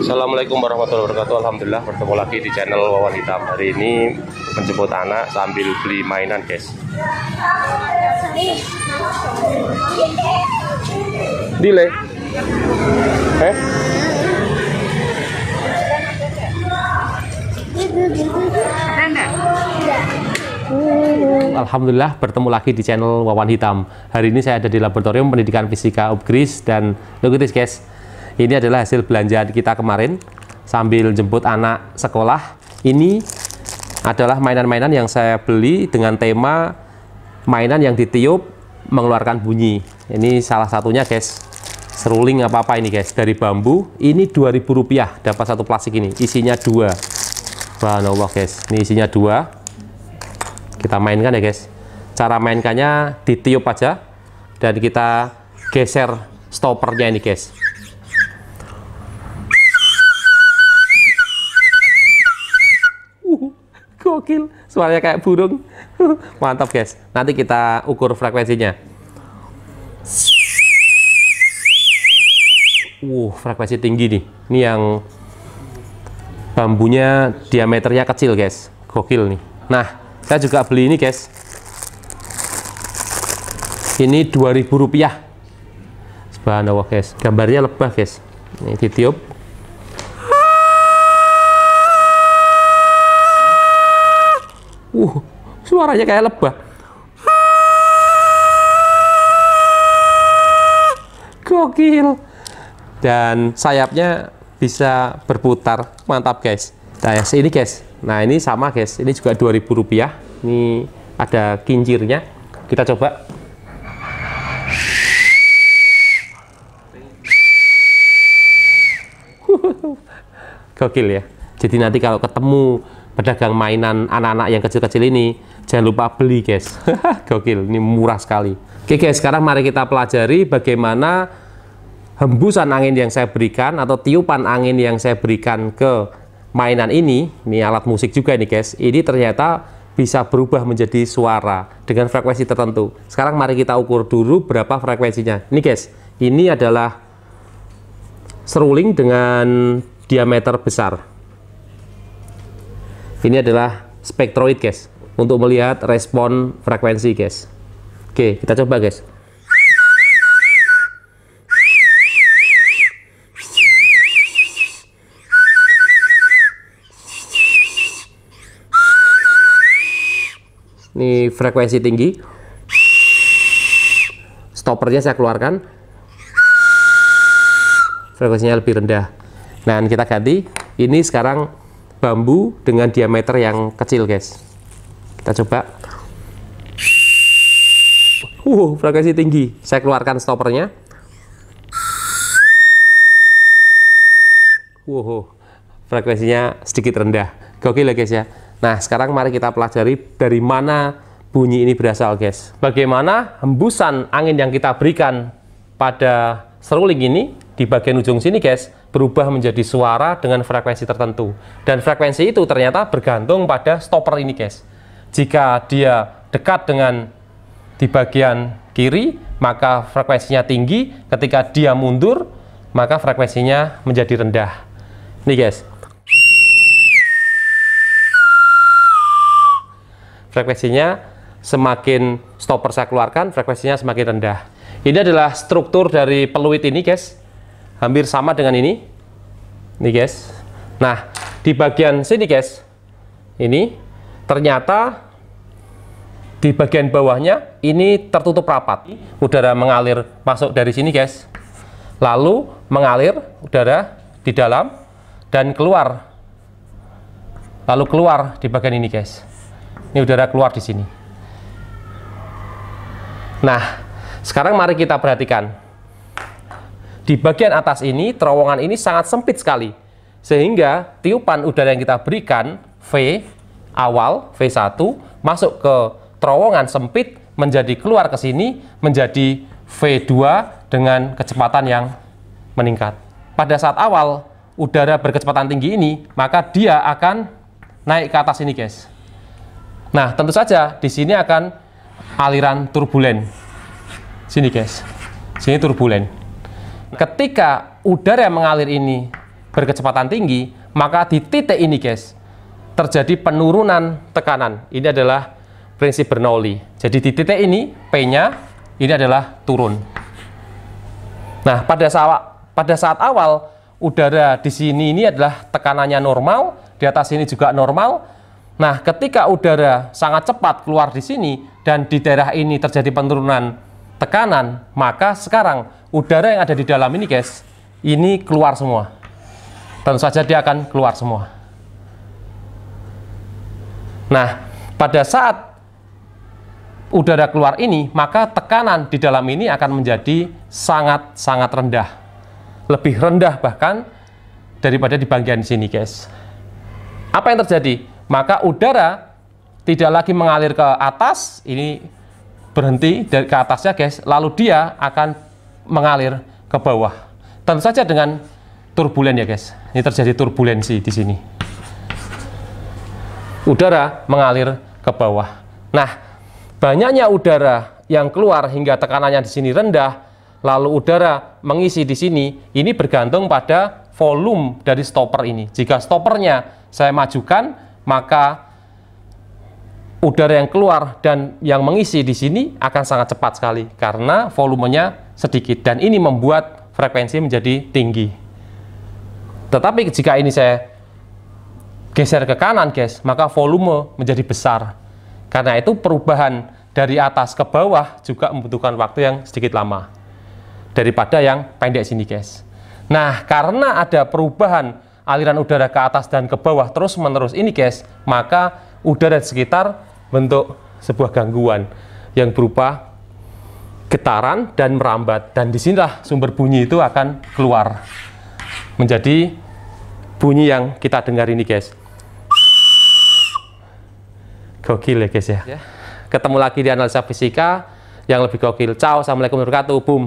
Assalamualaikum warahmatullahi wabarakatuh Alhamdulillah bertemu lagi di channel Wawan Hitam Hari ini menjemput anak sambil beli mainan guys Dile Eh? Alhamdulillah bertemu lagi di channel Wawan Hitam Hari ini saya ada di Laboratorium Pendidikan Fisika UPGRIS dan Logitis guys ini adalah hasil belanjaan kita kemarin sambil jemput anak sekolah. Ini adalah mainan-mainan yang saya beli dengan tema mainan yang ditiup mengeluarkan bunyi. Ini salah satunya, guys. Seruling apa-apa ini, guys. Dari bambu, ini dua ribu rupiah dapat satu plastik ini. Isinya dua. Wah, Allah guys. Ini isinya dua. Kita mainkan ya, guys. Cara mainkannya ditiup aja dan kita geser stoppernya ini, guys. gokil suaranya kayak burung mantap guys nanti kita ukur frekuensinya uh frekuensi tinggi nih ini yang bambunya diameternya kecil guys gokil nih nah saya juga beli ini guys ini 2000 rupiah subhanallah guys gambarnya lebah guys ini ditiup uh suaranya kayak lebah gokil dan sayapnya bisa berputar mantap guys nah ya, ini guys nah ini sama guys ini juga 2000 rupiah ini ada kincirnya kita coba gokil ya jadi nanti kalau ketemu pedagang mainan anak-anak yang kecil-kecil ini jangan lupa beli guys gokil ini murah sekali oke guys sekarang mari kita pelajari bagaimana hembusan angin yang saya berikan atau tiupan angin yang saya berikan ke mainan ini ini alat musik juga ini guys ini ternyata bisa berubah menjadi suara dengan frekuensi tertentu sekarang mari kita ukur dulu berapa frekuensinya ini guys ini adalah seruling dengan diameter besar ini adalah spektroid guys, untuk melihat respon frekuensi guys. Oke, kita coba guys. Ini frekuensi tinggi. Stoppernya saya keluarkan. Frekuensinya lebih rendah. Nah, kita ganti. Ini sekarang bambu dengan diameter yang kecil guys kita coba uh frekuensi tinggi saya keluarkan stoppernya wow frekuensinya sedikit rendah gokil ya guys ya nah sekarang mari kita pelajari dari mana bunyi ini berasal guys bagaimana hembusan angin yang kita berikan pada seruling ini di bagian ujung sini guys berubah menjadi suara dengan frekuensi tertentu. Dan frekuensi itu ternyata bergantung pada stopper ini, guys. Jika dia dekat dengan di bagian kiri, maka frekuensinya tinggi. Ketika dia mundur, maka frekuensinya menjadi rendah. Nih, guys. Frekuensinya semakin stopper saya keluarkan, frekuensinya semakin rendah. Ini adalah struktur dari peluit ini, guys hampir sama dengan ini nih guys nah di bagian sini guys ini ternyata di bagian bawahnya ini tertutup rapat udara mengalir masuk dari sini guys lalu mengalir udara di dalam dan keluar lalu keluar di bagian ini guys ini udara keluar di sini nah sekarang mari kita perhatikan di bagian atas ini, terowongan ini sangat sempit sekali. Sehingga tiupan udara yang kita berikan, V awal, V1, masuk ke terowongan sempit, menjadi keluar ke sini, menjadi V2 dengan kecepatan yang meningkat. Pada saat awal, udara berkecepatan tinggi ini, maka dia akan naik ke atas ini, guys. Nah, tentu saja di sini akan aliran turbulen. Sini, guys. Sini turbulen. Nah. Ketika udara yang mengalir ini berkecepatan tinggi, maka di titik ini guys, terjadi penurunan tekanan. Ini adalah prinsip Bernoulli. Jadi di titik ini, P-nya ini adalah turun. Nah, pada saat, pada saat awal, udara di sini ini adalah tekanannya normal, di atas ini juga normal, Nah, ketika udara sangat cepat keluar di sini dan di daerah ini terjadi penurunan tekanan, maka sekarang udara yang ada di dalam ini guys, ini keluar semua. Tentu saja dia akan keluar semua. Nah, pada saat udara keluar ini, maka tekanan di dalam ini akan menjadi sangat-sangat rendah. Lebih rendah bahkan daripada di bagian sini guys. Apa yang terjadi? Maka udara tidak lagi mengalir ke atas, ini berhenti dari ke atasnya guys, lalu dia akan mengalir ke bawah. Tentu saja dengan turbulen ya guys. Ini terjadi turbulensi di sini. Udara mengalir ke bawah. Nah, banyaknya udara yang keluar hingga tekanannya di sini rendah, lalu udara mengisi di sini, ini bergantung pada volume dari stopper ini. Jika stoppernya saya majukan, maka udara yang keluar dan yang mengisi di sini akan sangat cepat sekali karena volumenya sedikit dan ini membuat frekuensi menjadi tinggi. Tetapi jika ini saya geser ke kanan, guys, maka volume menjadi besar. Karena itu perubahan dari atas ke bawah juga membutuhkan waktu yang sedikit lama daripada yang pendek sini, guys. Nah, karena ada perubahan aliran udara ke atas dan ke bawah terus-menerus ini, guys, maka udara di sekitar bentuk sebuah gangguan yang berupa getaran dan merambat dan disinilah sumber bunyi itu akan keluar menjadi bunyi yang kita dengar ini guys gokil ya guys ya, ya. ketemu lagi di analisa fisika yang lebih gokil ciao assalamualaikum warahmatullahi wabarakatuh boom